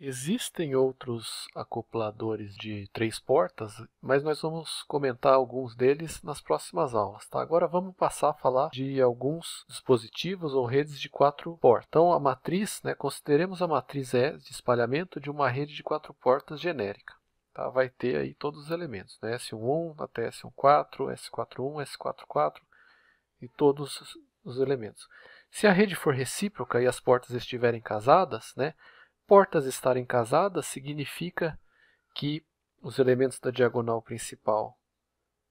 Existem outros acopladores de três portas, mas nós vamos comentar alguns deles nas próximas aulas. Tá? Agora vamos passar a falar de alguns dispositivos ou redes de quatro portas. Então, a matriz, né, consideremos a matriz E de espalhamento de uma rede de quatro portas genérica. Tá? Vai ter aí todos os elementos, né? S11 até S14, S41, S44 e todos os elementos. Se a rede for recíproca e as portas estiverem casadas, né, portas estarem casadas significa que os elementos da diagonal principal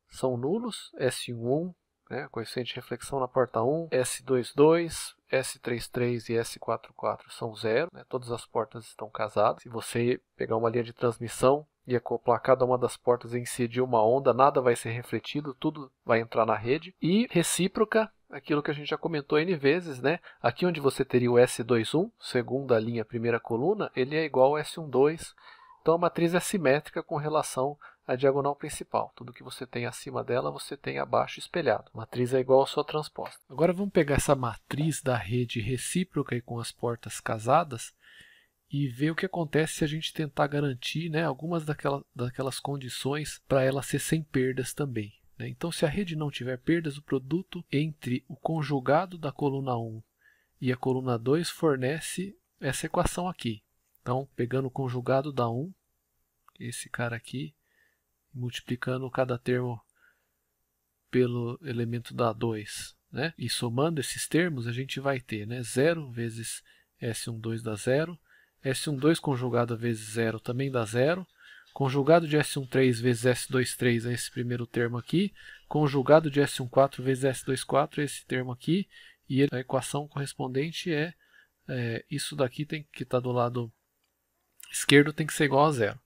são nulos, S11, né, coeficiente de reflexão na porta 1, S22, S33 e S44 são zero, né, todas as portas estão casadas. Se você pegar uma linha de transmissão e acoplar cada uma das portas e incidir uma onda, nada vai ser refletido, tudo vai entrar na rede. E recíproca, aquilo que a gente já comentou N vezes, né? Aqui onde você teria o S21, segunda linha, primeira coluna, ele é igual ao S12. Então a matriz é simétrica com relação à diagonal principal. Tudo que você tem acima dela, você tem abaixo espelhado. A matriz é igual à sua transposta. Agora vamos pegar essa matriz da rede recíproca e com as portas casadas e ver o que acontece se a gente tentar garantir né, algumas daquela, daquelas condições para ela ser sem perdas também. Né? Então, se a rede não tiver perdas, o produto entre o conjugado da coluna 1 e a coluna 2 fornece essa equação aqui. Então, pegando o conjugado da 1, esse cara aqui, multiplicando cada termo pelo elemento da 2, né? E somando esses termos, a gente vai ter né? 0 vezes S12 dá 0, S12 conjugado vezes 0 também dá 0, conjugado de S13 vezes S23 é esse primeiro termo aqui, conjugado de S14 vezes S24 é esse termo aqui, e a equação correspondente é, é isso daqui tem que está do lado esquerdo tem que ser igual a zero.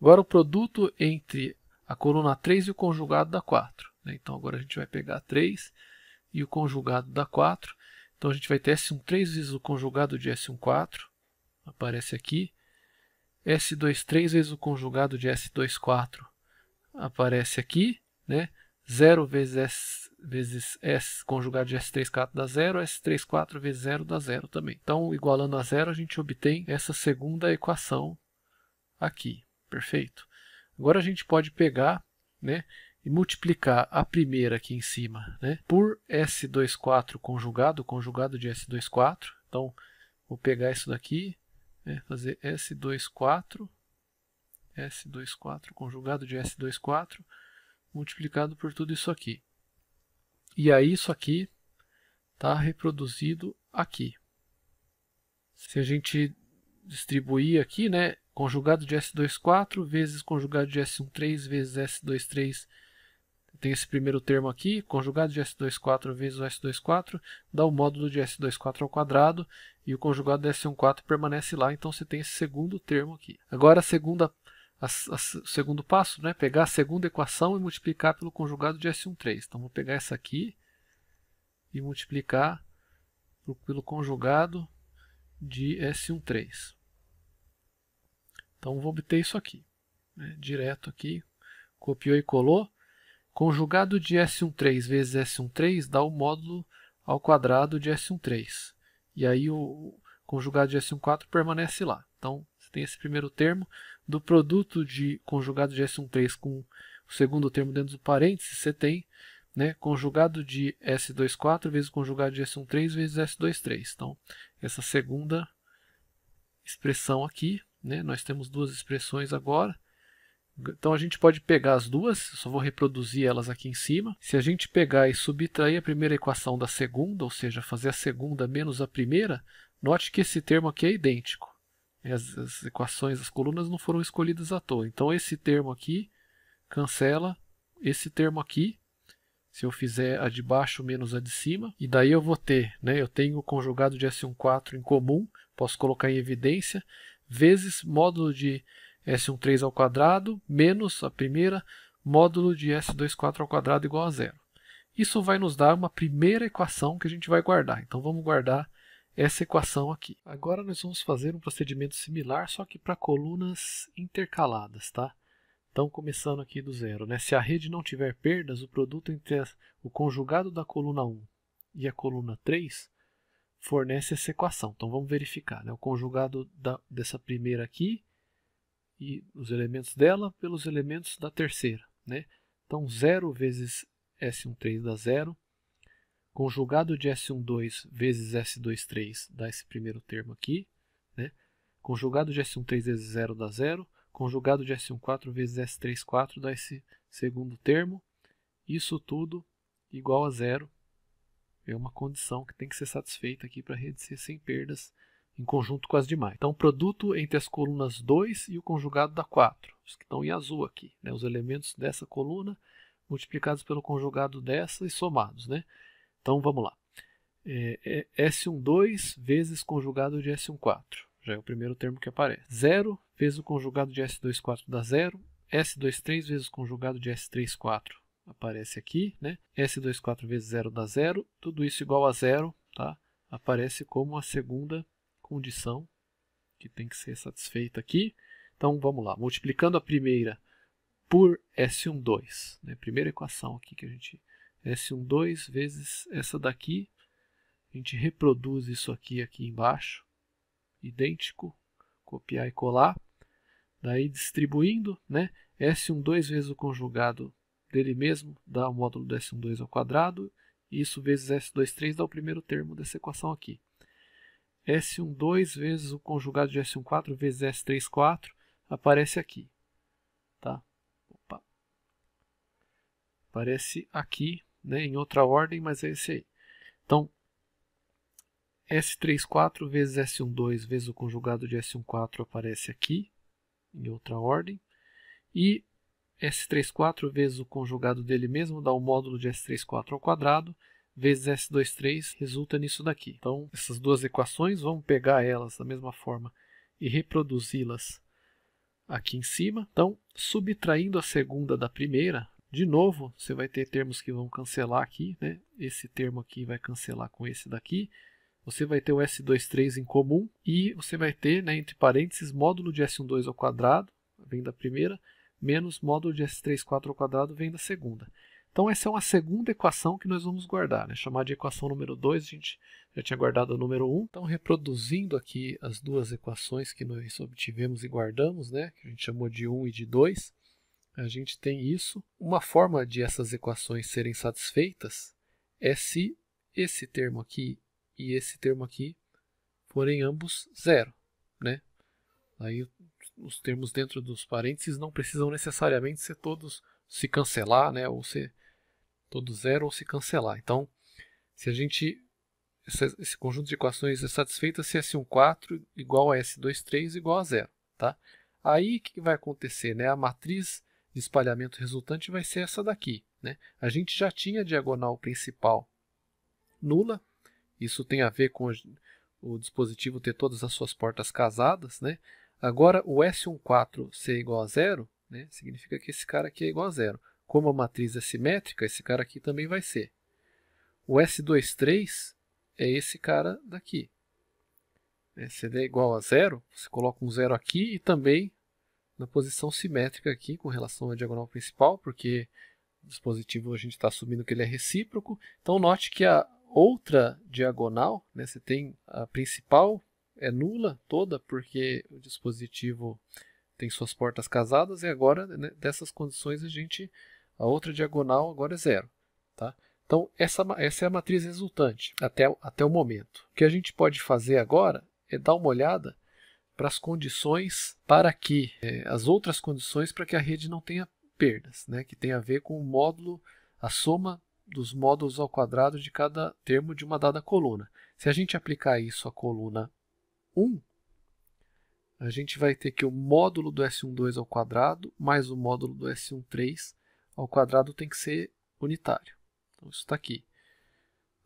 Agora o produto entre a coluna 3 e o conjugado da 4. Né? Então agora a gente vai pegar 3 e o conjugado da 4. Então a gente vai ter S13 vezes o conjugado de S14, aparece aqui, S23 vezes o conjugado de S24 aparece aqui, né? 0 vezes S, vezes S conjugado de S34 dá 0, S34 vezes 0 dá 0 também. Então, igualando a 0, a gente obtém essa segunda equação aqui, perfeito? Agora a gente pode pegar né, e multiplicar a primeira aqui em cima né, por S24 conjugado, conjugado de S24. Então, vou pegar isso daqui, é fazer S24, S24, conjugado de S24, multiplicado por tudo isso aqui. E aí isso aqui está reproduzido aqui. Se a gente distribuir aqui, né, conjugado de S24 vezes conjugado de S13 vezes S23 tem esse primeiro termo aqui, conjugado de S24 vezes o S24, dá o módulo de S24 ao quadrado, e o conjugado de S14 permanece lá, então você tem esse segundo termo aqui. Agora, a segunda, a, a, segundo passo, né, pegar a segunda equação e multiplicar pelo conjugado de S13. Então, vou pegar essa aqui e multiplicar pelo, pelo conjugado de S13. Então, vou obter isso aqui, né, direto aqui, copiou e colou Conjugado de S13 vezes S13 dá o módulo ao quadrado de S13. E aí o conjugado de S14 permanece lá. Então, você tem esse primeiro termo do produto de conjugado de S13 com o segundo termo dentro do parênteses, você tem né, conjugado de S24 vezes conjugado de S13 vezes S23. Então, essa segunda expressão aqui, né, nós temos duas expressões agora, então a gente pode pegar as duas, só vou reproduzir elas aqui em cima. Se a gente pegar e subtrair a primeira equação da segunda, ou seja, fazer a segunda menos a primeira, note que esse termo aqui é idêntico. As, as equações, as colunas não foram escolhidas à toa. Então esse termo aqui cancela esse termo aqui, se eu fizer a de baixo menos a de cima, e daí eu vou ter, né, eu tenho o conjugado de S14 em comum, posso colocar em evidência, vezes módulo de S13 ao quadrado menos a primeira módulo de S24 ao quadrado igual a zero. Isso vai nos dar uma primeira equação que a gente vai guardar. Então vamos guardar essa equação aqui. Agora nós vamos fazer um procedimento similar, só que para colunas intercaladas, tá? Então começando aqui do zero, né? Se a rede não tiver perdas, o produto entre o conjugado da coluna 1 e a coluna 3 fornece essa equação. Então vamos verificar, né? O conjugado da, dessa primeira aqui e os elementos dela pelos elementos da terceira. Né? Então, 0 vezes S13 dá 0. Conjugado de S12 vezes S23 dá esse primeiro termo aqui. Né? Conjugado de S13 vezes 0 dá 0. Conjugado de S14 vezes S34 dá esse segundo termo. Isso tudo igual a zero. É uma condição que tem que ser satisfeita aqui para a rede ser sem perdas em conjunto com as demais. Então, o produto entre as colunas 2 e o conjugado da 4, os que estão em azul aqui, né? os elementos dessa coluna multiplicados pelo conjugado dessa e somados. Né? Então, vamos lá. É, é S12 vezes conjugado de S14, já é o primeiro termo que aparece. 0 vezes o conjugado de S24 dá 0, S23 vezes o conjugado de S34 aparece aqui, né? S24 vezes 0 dá 0, tudo isso igual a 0, tá? aparece como a segunda condição que tem que ser satisfeita aqui. Então vamos lá, multiplicando a primeira por S12, né? primeira equação aqui que a gente S12 vezes essa daqui, a gente reproduz isso aqui aqui embaixo, idêntico, copiar e colar, daí distribuindo, né? S12 vezes o conjugado dele mesmo dá o módulo do S12 ao quadrado, e isso vezes S23 dá o primeiro termo dessa equação aqui. S12 vezes o conjugado de S14 vezes S34 aparece aqui. Tá? Opa. Aparece aqui, né, em outra ordem, mas é esse aí. Então, S34 vezes S12 vezes o conjugado de S14 aparece aqui, em outra ordem. E S34 vezes o conjugado dele mesmo dá o módulo de S34 ao quadrado vezes S23 resulta nisso daqui. Então, essas duas equações, vamos pegar elas da mesma forma e reproduzi-las aqui em cima. Então, subtraindo a segunda da primeira, de novo, você vai ter termos que vão cancelar aqui, né? Esse termo aqui vai cancelar com esse daqui. Você vai ter o S23 em comum e você vai ter, né, entre parênteses, módulo de s 2 ao quadrado, vem da primeira, menos módulo de S34 ao quadrado, vem da segunda. Então essa é uma segunda equação que nós vamos guardar, né? chamada de equação número 2, a gente já tinha guardado a número 1. Um. Então reproduzindo aqui as duas equações que nós obtivemos e guardamos, né? que a gente chamou de 1 um e de 2, a gente tem isso. Uma forma de essas equações serem satisfeitas é se esse termo aqui e esse termo aqui forem ambos zero, né? Aí os termos dentro dos parênteses não precisam necessariamente ser todos se cancelar, né, ou ser todo zero ou se cancelar. Então, se a gente esse conjunto de equações é satisfeita se é S14 igual a S23 igual a zero, tá? Aí o que vai acontecer, né? A matriz de espalhamento resultante vai ser essa daqui, né? A gente já tinha a diagonal principal nula. Isso tem a ver com o dispositivo ter todas as suas portas casadas, né? Agora o S14 ser igual a zero né, significa que esse cara aqui é igual a zero. Como a matriz é simétrica, esse cara aqui também vai ser. O S23 é esse cara daqui. É, se ele é igual a zero, você coloca um zero aqui e também na posição simétrica aqui com relação à diagonal principal, porque o dispositivo a gente está assumindo que ele é recíproco. Então note que a outra diagonal, né, você tem a principal é nula toda, porque o dispositivo tem suas portas casadas e agora né, dessas condições a gente a outra diagonal agora é zero, tá? Então essa, essa é a matriz resultante até, até o momento. O que a gente pode fazer agora é dar uma olhada para as condições para que é, as outras condições para que a rede não tenha perdas, né? Que tem a ver com o módulo, a soma dos módulos ao quadrado de cada termo de uma dada coluna. Se a gente aplicar isso à coluna 1, a gente vai ter que o módulo do S12 ao quadrado mais o módulo do S13 ao quadrado tem que ser unitário. Então isso está aqui.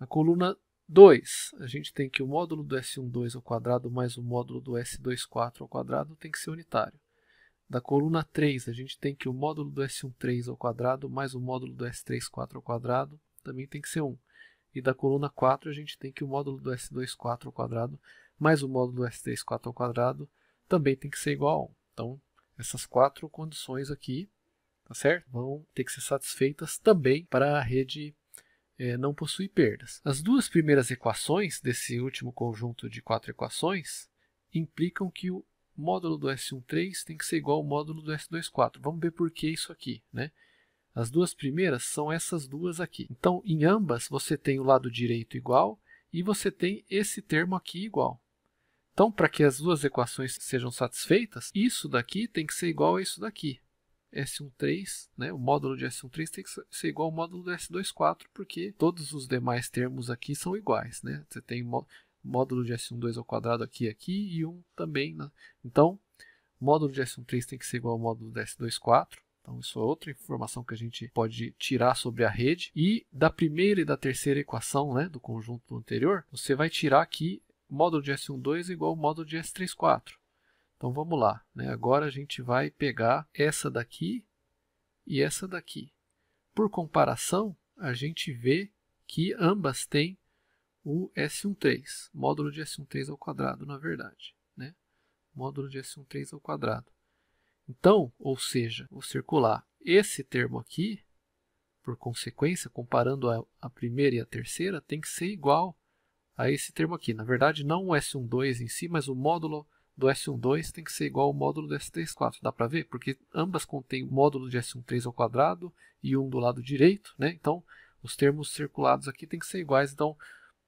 Na coluna 2, a gente tem que o módulo do S12 ao quadrado mais o módulo do S24 ao quadrado tem que ser unitário. Da coluna 3, a gente tem que o módulo do S13 ao quadrado mais o módulo do S34 ao quadrado também tem que ser 1. E da coluna 4, a gente tem que o módulo do S24 ao quadrado mais o módulo do S34 ao quadrado também tem que ser igual a 1. Então, essas quatro condições aqui, tá certo? Vão ter que ser satisfeitas também para a rede é, não possuir perdas. As duas primeiras equações desse último conjunto de quatro equações implicam que o módulo do S13 tem que ser igual ao módulo do S24. Vamos ver por que isso aqui, né? As duas primeiras são essas duas aqui. Então, em ambas, você tem o lado direito igual e você tem esse termo aqui igual. Então, para que as duas equações sejam satisfeitas, isso daqui tem que ser igual a isso daqui. S13, né, o módulo de S13 tem que ser igual ao módulo do S24, porque todos os demais termos aqui são iguais. Né? Você tem módulo de S12 ao quadrado aqui aqui e um também. Né? Então, módulo de S13 tem que ser igual ao módulo do S24. Então, isso é outra informação que a gente pode tirar sobre a rede. E da primeira e da terceira equação né, do conjunto anterior, você vai tirar aqui módulo de S12 igual ao módulo de S34. Então vamos lá, né? agora a gente vai pegar essa daqui e essa daqui. Por comparação, a gente vê que ambas têm o S13, módulo de S13 ao quadrado, na verdade, né? Módulo de S13 ao quadrado. Então, ou seja, vou circular esse termo aqui, por consequência, comparando a, a primeira e a terceira, tem que ser igual a esse termo aqui. Na verdade, não o S12 em si, mas o módulo do S12 tem que ser igual ao módulo do S34. Dá para ver? Porque ambas contêm módulo de S13 ao quadrado e um do lado direito, né? Então, os termos circulados aqui têm que ser iguais. Então,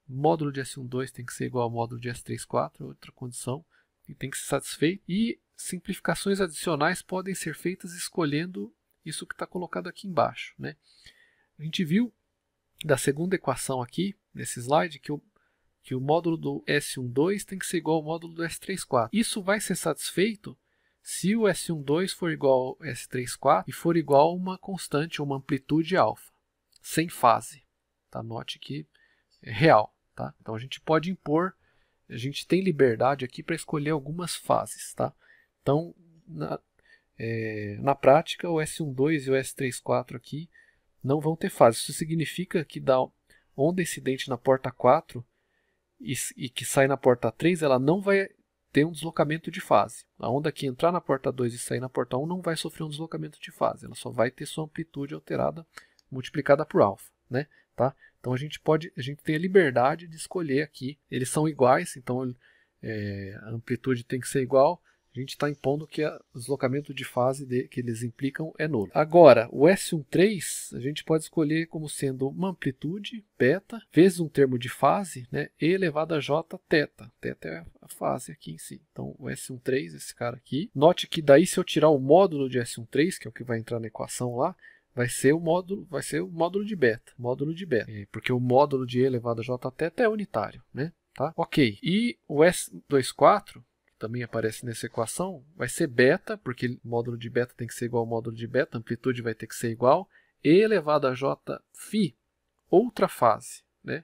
módulo de S12 tem que ser igual ao módulo de S34, outra condição que tem que ser satisfeita. E simplificações adicionais podem ser feitas escolhendo isso que está colocado aqui embaixo, né? A gente viu da segunda equação aqui, nesse slide, que eu que o módulo do S12 tem que ser igual ao módulo do S34. Isso vai ser satisfeito se o S12 for igual ao S34 e for igual a uma constante, uma amplitude alfa, sem fase. Tá? Note que é real. Tá? Então a gente pode impor, a gente tem liberdade aqui para escolher algumas fases. Tá? Então, na, é, na prática, o S12 e o S34 aqui não vão ter fase. Isso significa que da onda incidente na porta 4 e, e que sai na porta 3, ela não vai ter um deslocamento de fase. A onda que entrar na porta 2 e sair na porta 1 não vai sofrer um deslocamento de fase, ela só vai ter sua amplitude alterada multiplicada por alfa, né? Tá? Então a gente pode, a gente tem a liberdade de escolher aqui. Eles são iguais, então é, a amplitude tem que ser igual, a gente está impondo que o deslocamento de fase de, que eles implicam é nulo. Agora, o S13 a gente pode escolher como sendo uma amplitude, beta, vezes um termo de fase, né, e elevado a j, teta. Teta é a fase aqui em si. Então, o S13, esse cara aqui. Note que daí se eu tirar o módulo de S13, que é o que vai entrar na equação lá, vai ser o módulo, vai ser o módulo de beta, módulo de beta, é, porque o módulo de e elevado a j teta é unitário, né? Tá? Ok. E o S24 também aparece nessa equação, vai ser beta, porque módulo de beta tem que ser igual ao módulo de beta, amplitude vai ter que ser igual, e elevado a j φ, outra fase, né?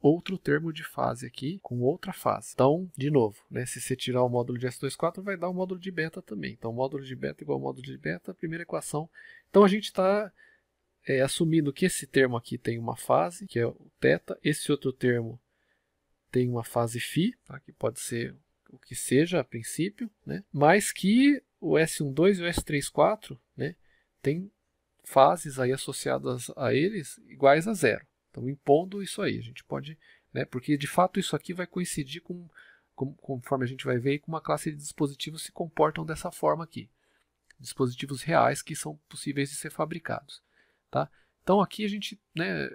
Outro termo de fase aqui, com outra fase. Então, de novo, né, se você tirar o módulo de S24, vai dar o módulo de beta também. Então, módulo de beta igual ao módulo de beta, primeira equação. Então, a gente está é, assumindo que esse termo aqui tem uma fase, que é o θ, esse outro termo tem uma fase φ, tá? que pode ser o que seja a princípio, né? mas que o S12 e o S34 né, tem fases aí associadas a eles iguais a zero. Então, impondo isso aí, a gente pode, né, porque de fato isso aqui vai coincidir com, com conforme a gente vai ver, com uma classe de dispositivos que se comportam dessa forma aqui. Dispositivos reais que são possíveis de ser fabricados. Tá? Então aqui a gente está né,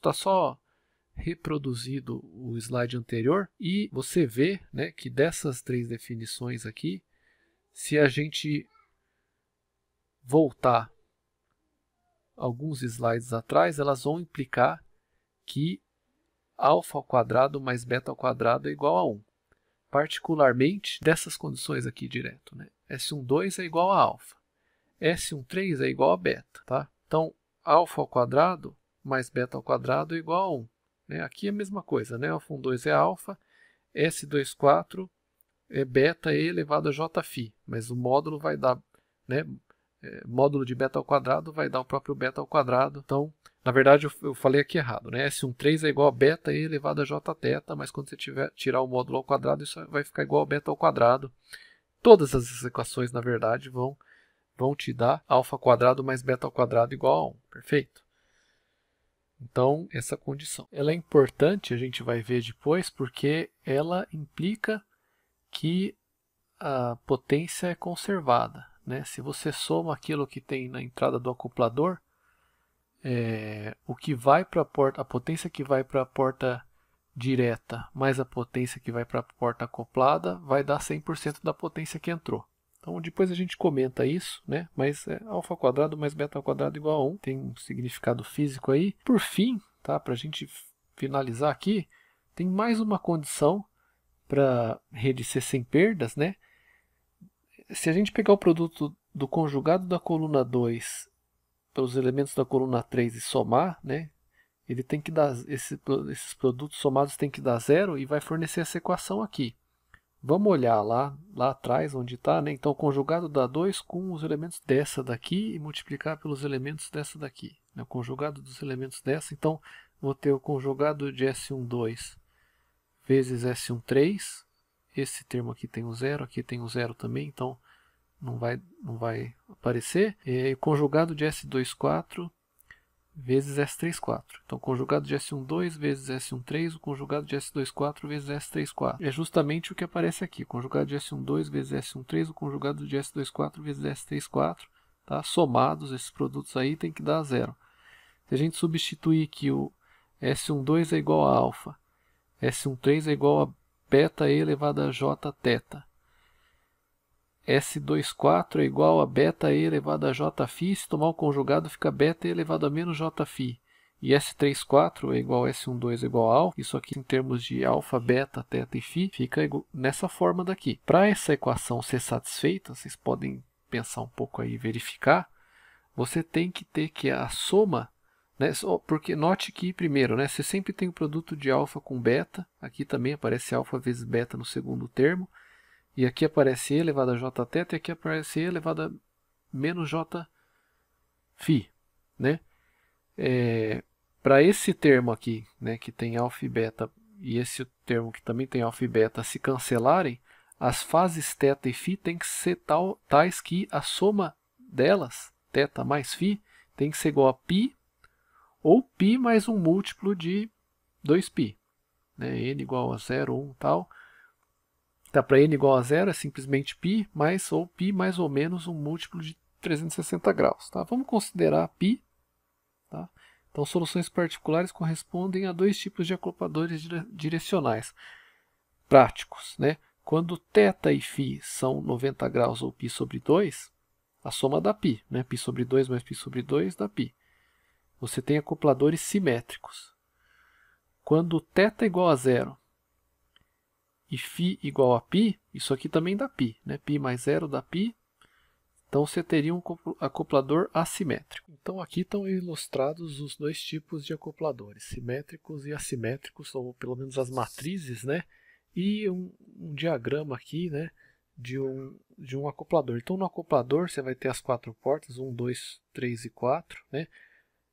tá só reproduzido o slide anterior e você vê né, que dessas três definições aqui, se a gente voltar alguns slides atrás, elas vão implicar que alfa ao quadrado mais beta ao quadrado é igual a 1. Particularmente dessas condições aqui direto. Né? S12 é igual a alfa. S13 é igual a beta. Tá? Então, alfa ao quadrado mais beta ao quadrado é igual a 1. Né? Aqui é a mesma coisa, né? alfa 1, 2 é alfa, S24 é beta e elevado a jφ, mas o módulo vai dar, né, é, módulo de beta ao quadrado vai dar o próprio beta ao quadrado. Então, na verdade, eu, eu falei aqui errado, né? S13 é igual a beta e elevado a j mas quando você tiver, tirar o módulo ao quadrado, isso vai ficar igual a beta ao quadrado. Todas as equações, na verdade, vão, vão te dar alfa quadrado mais beta ao quadrado igual a 1, perfeito? Então, essa condição. Ela é importante, a gente vai ver depois, porque ela implica que a potência é conservada. Né? Se você soma aquilo que tem na entrada do acoplador, é, o que vai para a porta, a potência que vai para a porta direta mais a potência que vai para a porta acoplada, vai dar 100% da potência que entrou. Então depois a gente comenta isso, né? Mas é alfa quadrado mais beta ao quadrado igual a 1, tem um significado físico aí. Por fim, tá? Para a gente finalizar aqui, tem mais uma condição para rede ser sem perdas, né? Se a gente pegar o produto do conjugado da coluna 2 pelos elementos da coluna 3 e somar, né? Ele tem que dar esse, esses produtos somados tem que dar zero e vai fornecer essa equação aqui. Vamos olhar lá, lá atrás onde está, né? Então, o conjugado dá 2 com os elementos dessa daqui e multiplicar pelos elementos dessa daqui. Né? O conjugado dos elementos dessa, então, vou ter o conjugado de S12 vezes S13. Esse termo aqui tem um zero, aqui tem um zero também, então não vai, não vai aparecer. É, e o conjugado de S24 vezes S34. Então, conjugado de S12 vezes S13, o conjugado de S24 vezes S34. É justamente o que aparece aqui, conjugado de S12 vezes S13, o conjugado de S24 vezes S34. Tá? Somados esses produtos aí, tem que dar zero. Se a gente substituir que o S12 é igual a alfa, S13 é igual a beta e elevado a jθ, teta, S24 é igual a beta e elevado a jφ, se tomar o conjugado fica beta e elevado a menos jφ. E S34 é igual a S12 é igual a isso aqui em termos de alfa, beta, teta e φ, fica nessa forma daqui. Para essa equação ser satisfeita, vocês podem pensar um pouco aí e verificar, você tem que ter que a soma, né, porque note que primeiro, né, você sempre tem o produto de alfa com beta, aqui também aparece alfa vezes beta no segundo termo, e aqui aparece E elevado a J e aqui aparece E elevado a menos J Né? É, Para esse termo aqui, né, que tem alfa e beta, e esse termo que também tem alfa e beta, se cancelarem, as fases θ e φ têm que ser tal, tais que a soma delas, θ mais φ, tem que ser igual a π ou π mais um múltiplo de 2π. Né? n igual a 0, 1 tal. Tá, para n igual a zero é simplesmente π mais ou π mais ou menos um múltiplo de 360 graus. Tá? Vamos considerar π. Tá? Então, soluções particulares correspondem a dois tipos de acopladores direcionais práticos. Né? Quando θ e φ são 90 graus ou π sobre 2, a soma dá π. Né? π sobre 2 mais π sobre 2 dá π. Você tem acopladores simétricos. Quando θ é igual a zero e φ igual a π, isso aqui também dá π, né? π mais zero dá π, então você teria um acoplador assimétrico. Então aqui estão ilustrados os dois tipos de acopladores, simétricos e assimétricos, ou pelo menos as matrizes, né? E um, um diagrama aqui, né? De um, de um acoplador. Então no acoplador você vai ter as quatro portas, 1, 2, 3 e 4, né?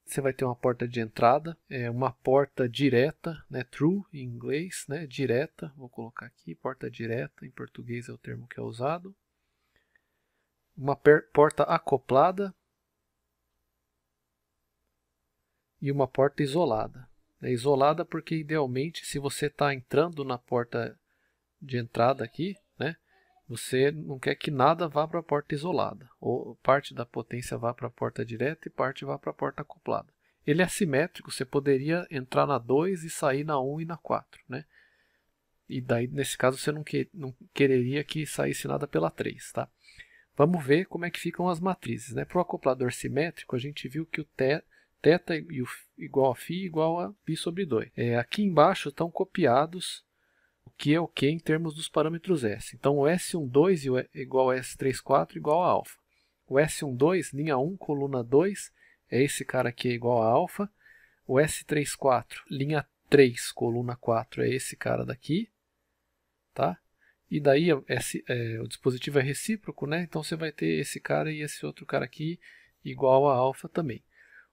você vai ter uma porta de entrada, é uma porta direta, né, true em inglês, né, direta, vou colocar aqui, porta direta, em português é o termo que é usado. Uma porta acoplada e uma porta isolada. É isolada porque idealmente se você está entrando na porta de entrada aqui, você não quer que nada vá para a porta isolada, ou parte da potência vá para a porta direta e parte vá para a porta acoplada. Ele é assimétrico, você poderia entrar na 2 e sair na 1 um e na 4, né? E daí, nesse caso, você não, que, não quereria que saísse nada pela 3, tá? Vamos ver como é que ficam as matrizes, né? Para o acoplador simétrico, a gente viu que o θ igual a φ igual a π sobre 2. É, aqui embaixo estão copiados o que é o que em termos dos parâmetros S. Então, o S12 igual a S34 igual a alfa. O S12, linha 1, coluna 2, é esse cara aqui igual a alfa. O S34, linha 3, coluna 4, é esse cara daqui. Tá? E daí esse, é, é, o dispositivo é recíproco, né? então você vai ter esse cara e esse outro cara aqui igual a alfa também.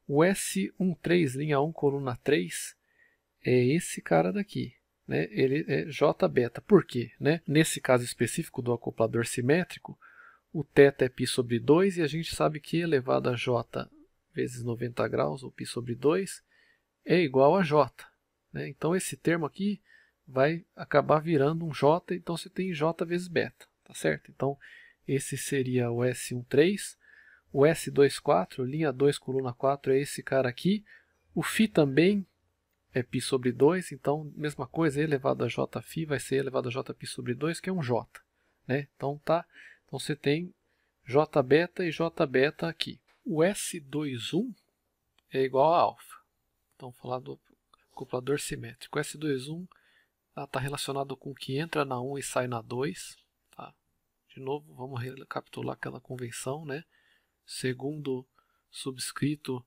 O S13, linha 1, coluna 3, é esse cara daqui né, ele é J-beta. Por quê? Né? Nesse caso específico do acoplador simétrico, o θ é π sobre 2 e a gente sabe que elevado a J vezes 90 graus, ou π sobre 2, é igual a J. Né? Então esse termo aqui vai acabar virando um J, então você tem J vezes beta, tá certo? Então esse seria o S13, o S24, linha 2, coluna 4 é esse cara aqui, o Φ também é π sobre 2, então mesma coisa, e elevado a jφ vai ser elevado a jπ sobre 2, que é um j. Né? Então, tá, então você tem j beta e j beta aqui. O S21 é igual a alfa. Então, vou falar do acoplador simétrico. O S21 está relacionado com o que entra na 1 e sai na 2. Tá? De novo, vamos recapitular aquela convenção. Né? Segundo subscrito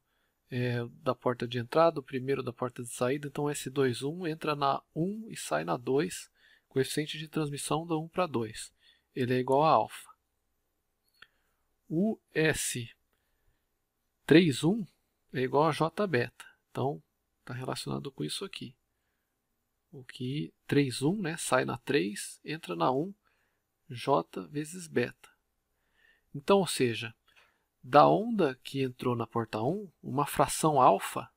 é, da porta de entrada, o primeiro da porta de saída. Então, S21 entra na 1 e sai na 2, coeficiente de transmissão da 1 para 2. Ele é igual a alfa. O S31 é igual a J beta. Então, está relacionado com isso aqui. O que 3,1 né, sai na 3, entra na 1, J vezes beta. Então, ou seja, da onda que entrou na porta 1, uma fração alfa,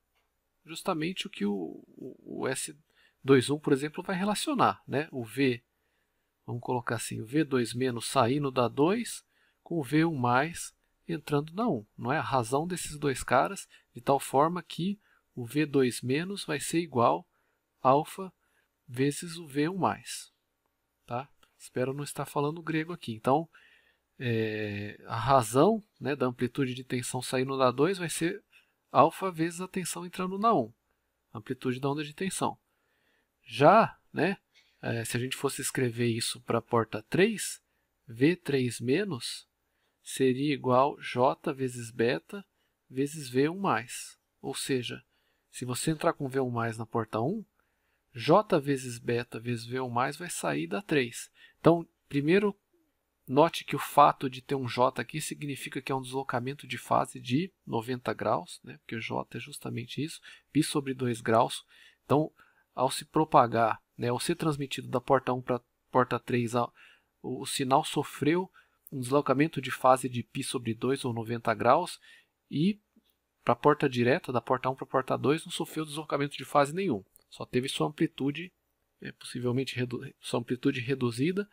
justamente o que o, o, o S21, por exemplo, vai relacionar. Né? O V, vamos colocar assim, o V2 menos saindo da 2, com o V1 entrando na 1. Não é a razão desses dois caras, de tal forma que o V2 menos vai ser igual a alfa vezes o V1 Tá? Espero não estar falando grego aqui. Então, é, a razão né, da amplitude de tensão saindo da 2 vai ser alfa vezes a tensão entrando na 1, amplitude da onda de tensão. Já, né, é, se a gente fosse escrever isso para a porta 3, V3 menos seria igual J vezes beta vezes V1 Ou seja, se você entrar com V1 na porta 1, J vezes beta vezes V1 vai sair da 3. Então, primeiro Note que o fato de ter um J aqui significa que é um deslocamento de fase de 90 graus, né? porque o J é justamente isso, π sobre 2 graus. Então, ao se propagar, né, ao ser transmitido da porta 1 para porta 3, o sinal sofreu um deslocamento de fase de π sobre 2 ou 90 graus e para a porta direta, da porta 1 para a porta 2, não sofreu deslocamento de fase nenhum. Só teve sua amplitude, né, possivelmente redu sua amplitude reduzida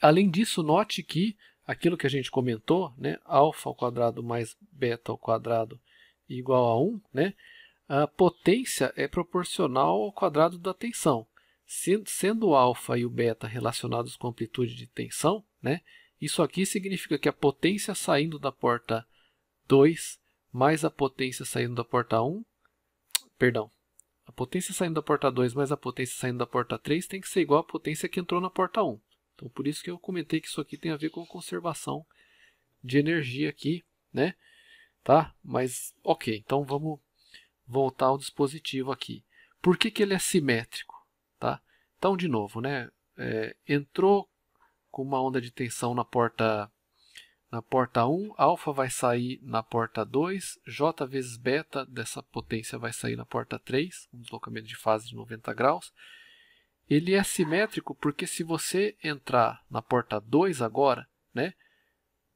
Além disso, note que aquilo que a gente comentou, né, alfa ao quadrado mais beta ao quadrado igual a 1, né, a potência é proporcional ao quadrado da tensão. Sendo, o alfa e o beta relacionados com amplitude de tensão, né, isso aqui significa que a potência saindo da porta 2 mais a potência saindo da porta 1, perdão, a potência saindo da porta 2 mais a potência saindo da porta 3 tem que ser igual à potência que entrou na porta 1. Então por isso que eu comentei que isso aqui tem a ver com a conservação de energia aqui, né? Tá? Mas ok, então vamos voltar ao dispositivo aqui. Por que, que ele é simétrico? Tá? Então de novo, né? É, entrou com uma onda de tensão na porta na porta 1, alfa vai sair na porta 2, j vezes beta dessa potência vai sair na porta 3, um deslocamento de fase de 90 graus, ele é simétrico porque se você entrar na porta 2 agora, né?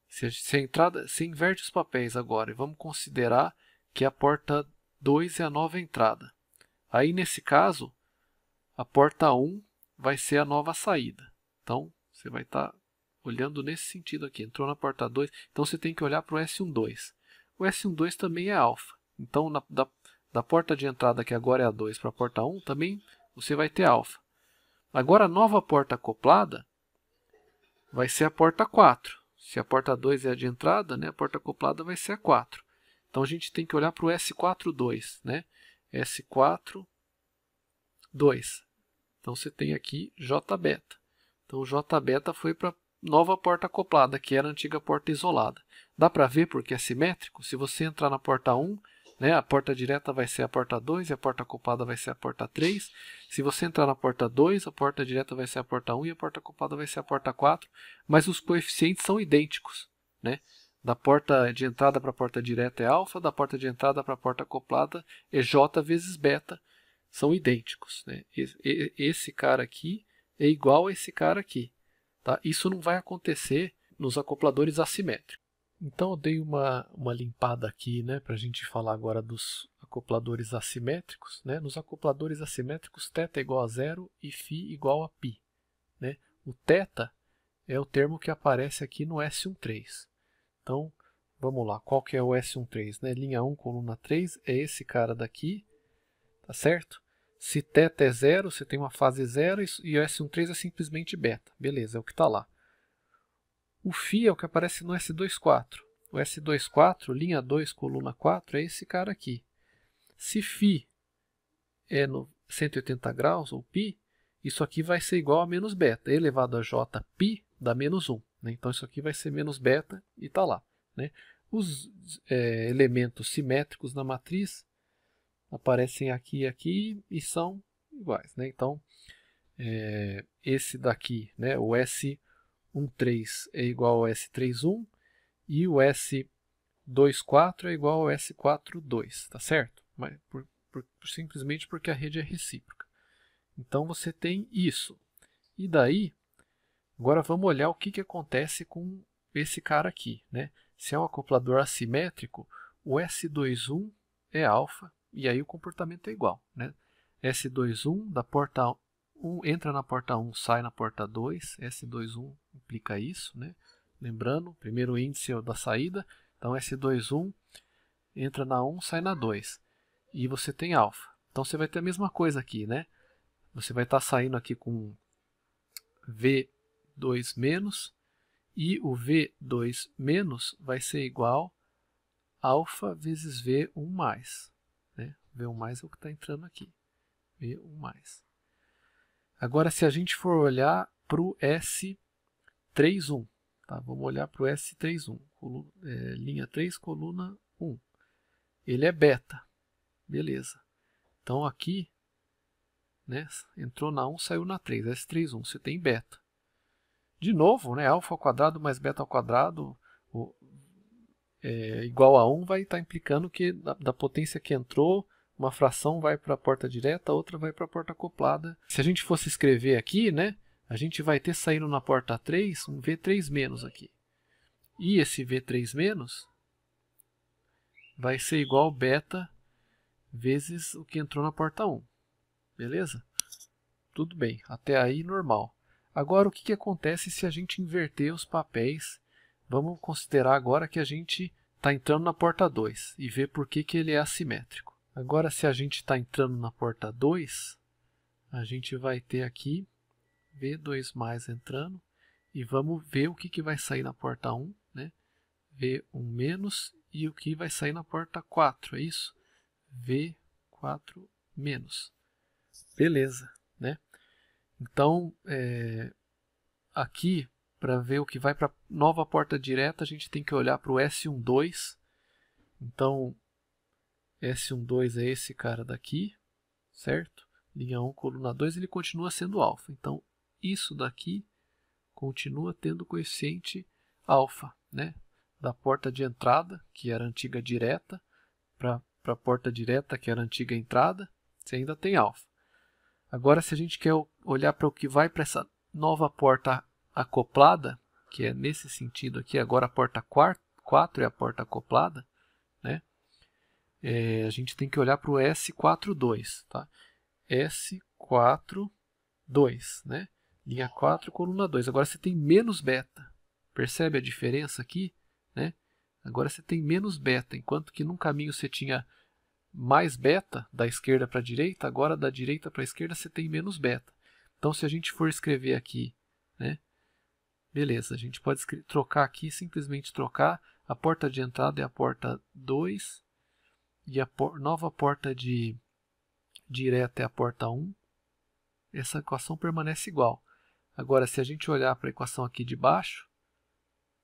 Se, se, entrada, se inverte os papéis agora e vamos considerar que a porta 2 é a nova entrada. Aí, nesse caso, a porta 1 vai ser a nova saída. Então, você vai estar tá olhando nesse sentido aqui. Entrou na porta 2, então você tem que olhar para o S12. O S12 também é alfa. Então, na, da, da porta de entrada, que agora é a 2, para a porta 1, também você vai ter alfa. Agora a nova porta acoplada vai ser a porta 4. Se a porta 2 é a de entrada, né, a porta acoplada vai ser a 4. Então a gente tem que olhar para o S42, né? S4 2. Então você tem aqui J beta. Então J beta foi para a nova porta acoplada, que era a antiga porta isolada. Dá para ver porque é simétrico? Se você entrar na porta 1, né? A porta direta vai ser a porta 2 e a porta acoplada vai ser a porta 3. Se você entrar na porta 2, a porta direta vai ser a porta 1 um, e a porta acoplada vai ser a porta 4, mas os coeficientes são idênticos. Né? Da porta de entrada para a porta direta é alfa, da porta de entrada para a porta acoplada é J vezes beta, são idênticos. Né? Esse cara aqui é igual a esse cara aqui. Tá? Isso não vai acontecer nos acopladores assimétricos. Então eu dei uma, uma limpada aqui, né, para a gente falar agora dos acopladores assimétricos, né? Nos acopladores assimétricos, θ é igual a zero e φ igual a π, né? O θ é o termo que aparece aqui no S13. Então, vamos lá, qual que é o S13, né? Linha 1, coluna 3, é esse cara daqui, tá certo? Se θ é zero, você tem uma fase zero e o S13 é simplesmente beta, beleza, é o que está lá. O φ é o que aparece no S24. O S24, linha 2, coluna 4, é esse cara aqui. Se φ é no 180 graus, ou π, isso aqui vai ser igual a menos beta. elevado a j dá menos 1. Né? Então, isso aqui vai ser menos beta e está lá. Né? Os é, elementos simétricos na matriz aparecem aqui e aqui e são iguais. Né? Então, é, esse daqui, né, o S24, 1,3 é igual a S31 e o S24 é igual a S42, tá certo? Mas por, por, simplesmente porque a rede é recíproca. Então você tem isso. E daí, agora vamos olhar o que, que acontece com esse cara aqui. Né? Se é um acoplador assimétrico, o S21 é alfa e aí o comportamento é igual. Né? S21 da porta 1 entra na porta 1, sai na porta 2, S21 implica isso, né? Lembrando, primeiro índice é o da saída, então S21 entra na 1, sai na 2. E você tem alfa. Então você vai ter a mesma coisa aqui, né? Você vai estar tá saindo aqui com V2 menos, e o V2 menos vai ser igual a alfa vezes V1 mais. Né? V1 mais é o que está entrando aqui. V1 mais. Agora, se a gente for olhar para o S31, tá? vamos olhar para o S31, coluna, é, linha 3, coluna 1. Ele é beta, beleza. Então, aqui, né, entrou na 1, saiu na 3, S31, você tem beta. De novo, né, alfa ao quadrado mais beta ao quadrado o, é, igual a 1 vai estar tá implicando que da, da potência que entrou uma fração vai para a porta direta, a outra vai para a porta acoplada. Se a gente fosse escrever aqui, né, a gente vai ter saindo na porta 3 um V3 menos aqui. E esse V3 menos vai ser igual beta vezes o que entrou na porta 1. Beleza? Tudo bem, até aí normal. Agora, o que, que acontece se a gente inverter os papéis? Vamos considerar agora que a gente está entrando na porta 2 e ver por que, que ele é assimétrico. Agora, se a gente está entrando na porta 2, a gente vai ter aqui V2 mais entrando e vamos ver o que, que vai sair na porta 1, né? V1 menos e o que vai sair na porta 4, é isso? V4 menos. Beleza, né? Então, é, aqui, para ver o que vai para a nova porta direta, a gente tem que olhar para o S12. Então, S12 é esse cara daqui, certo? Linha 1, coluna 2, ele continua sendo alfa. Então, isso daqui continua tendo coeficiente alfa, né? Da porta de entrada, que era antiga direta, para a porta direta, que era antiga entrada, você ainda tem alfa. Agora, se a gente quer olhar para o que vai para essa nova porta acoplada, que é nesse sentido aqui, agora a porta 4 é a porta acoplada, é, a gente tem que olhar para o S42, tá? S42, né? Linha 4, coluna 2. Agora você tem menos beta. Percebe a diferença aqui? Né? Agora você tem menos beta, enquanto que num caminho você tinha mais beta da esquerda para a direita, agora da direita para a esquerda você tem menos beta. Então se a gente for escrever aqui, né? Beleza, a gente pode trocar aqui, simplesmente trocar. A porta de entrada é a porta 2 e a por, nova porta de direta é a porta 1, essa equação permanece igual. Agora, se a gente olhar para a equação aqui de baixo,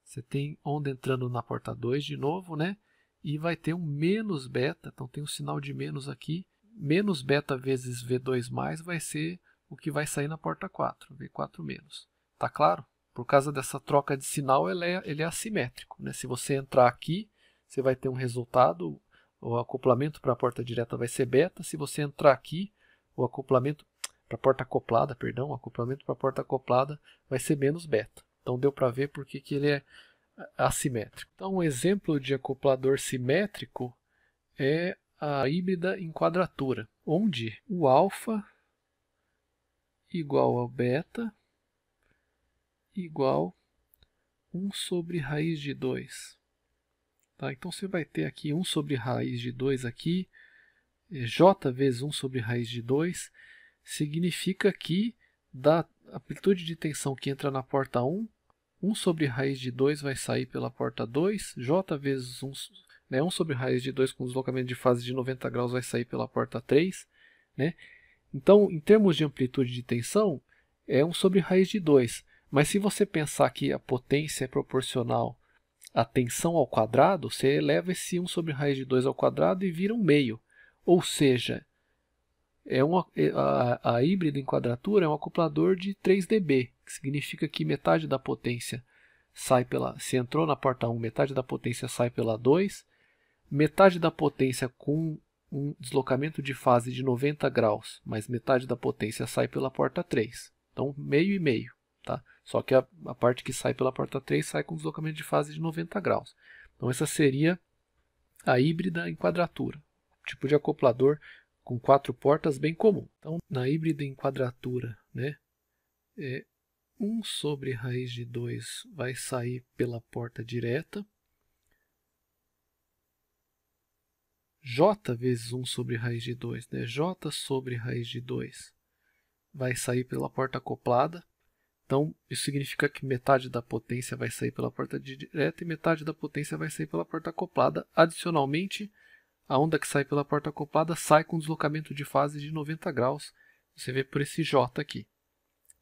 você tem onda entrando na porta 2 de novo, né? E vai ter um menos beta, então tem um sinal de menos aqui. Menos beta vezes V2 mais vai ser o que vai sair na porta 4, V4 menos. Tá claro? Por causa dessa troca de sinal, ele é, ele é assimétrico. Né? Se você entrar aqui, você vai ter um resultado o acoplamento para a porta direta vai ser beta. Se você entrar aqui, o acoplamento para a porta acoplada, perdão, o acoplamento para a porta acoplada vai ser menos beta. Então deu para ver porque que ele é assimétrico. Então um exemplo de acoplador simétrico é a híbrida em quadratura, onde o alfa igual ao beta igual 1 sobre raiz de 2. Tá? Então você vai ter aqui 1 sobre raiz de 2 aqui, é, j vezes 1 sobre raiz de 2, significa que da amplitude de tensão que entra na porta 1, 1 sobre raiz de 2 vai sair pela porta 2, j vezes 1, né, 1 sobre raiz de 2 com deslocamento de fase de 90 graus vai sair pela porta 3. Né? Então, em termos de amplitude de tensão, é 1 sobre raiz de 2. Mas se você pensar que a potência é proporcional a tensão ao quadrado, você eleva esse 1 sobre raiz de 2 ao quadrado e vira um meio. Ou seja, é uma, é, a, a híbrida em quadratura é um acoplador de 3 dB, que significa que metade da potência sai pela. Se entrou na porta 1, metade da potência sai pela 2, metade da potência com um deslocamento de fase de 90 graus, mas metade da potência sai pela porta 3. Então, meio e meio. Tá? Só que a, a parte que sai pela porta 3 sai com deslocamento de fase de 90 graus. Então essa seria a híbrida em quadratura, tipo de acoplador com quatro portas bem comum. Então na híbrida em quadratura, né, é 1 sobre raiz de 2 vai sair pela porta direta. J vezes 1 sobre raiz de 2, né? J sobre raiz de 2 vai sair pela porta acoplada. Então, isso significa que metade da potência vai sair pela porta direta e metade da potência vai sair pela porta acoplada. Adicionalmente, a onda que sai pela porta acoplada sai com deslocamento de fase de 90 graus. Você vê por esse J aqui.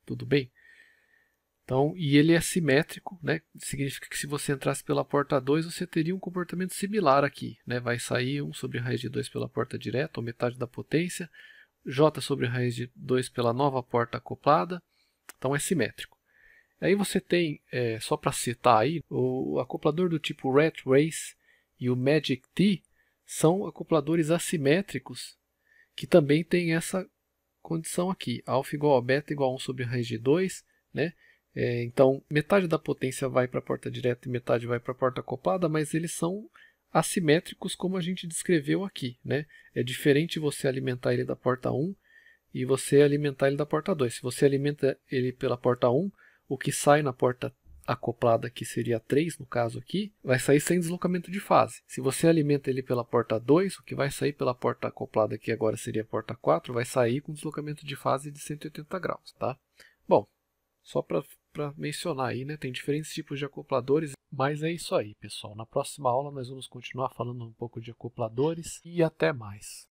Tudo bem? Então, e ele é simétrico, né? Significa que se você entrasse pela porta 2, você teria um comportamento similar aqui, né? Vai sair 1 sobre raiz de 2 pela porta direta, ou metade da potência, j sobre raiz de 2 pela nova porta acoplada, então é simétrico. Aí você tem, é, só para citar aí, o acoplador do tipo Rat Race e o Magic T são acopladores assimétricos que também tem essa condição aqui, alfa igual a beta igual a 1 sobre raiz de 2, né? É, então, metade da potência vai para a porta direta e metade vai para a porta acoplada, mas eles são assimétricos como a gente descreveu aqui, né? É diferente você alimentar ele da porta 1 e você alimentar ele da porta 2. Se você alimenta ele pela porta 1, o que sai na porta acoplada, que seria 3 no caso aqui, vai sair sem deslocamento de fase. Se você alimenta ele pela porta 2, o que vai sair pela porta acoplada, que agora seria a porta 4, vai sair com deslocamento de fase de 180 graus, tá? Bom, só para mencionar aí, né, tem diferentes tipos de acopladores, mas é isso aí, pessoal. Na próxima aula nós vamos continuar falando um pouco de acopladores e até mais.